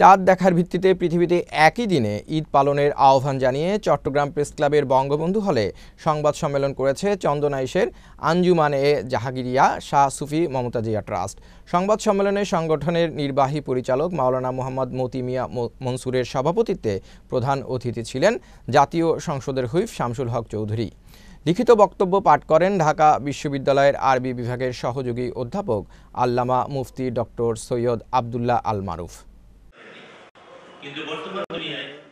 চাঁদ দেখার ভিত্তিতে পৃথিবীতে একই দিনে ঈদ পালনের আহ্বান জানিয়ে চট্টগ্রাম প্রেস ক্লাবের বঙ্গবন্ধু হলে সংবাদ সম্মেলন করেছে চন্দনাইশের আঞ্জুমান এ জাহাগিরিয়া শাহ সুফি মমতাজিয়া ট্রাস্ট সংবাদ সম্মেলনে সংগঠনের নির্বাহী পরিচালক মাওলানা মোহাম্মদ মতি মিয়া মনসুরের সভাপতিত্বে প্রধান অতিথি ছিলেন জাতীয় সংসদের হুইফ শামসুল হক চৌধুরী লিখিত বক্তব্য পাঠ করেন ঢাকা বিশ্ববিদ্যালয়ের আরবি বিভাগের সহযোগী অধ্যাপক আল্লামা মুফতি ডক্টর সৈয়দ আবদুল্লাহ আল মারুফ কিন্তু বর্তমান দুনিয়ায়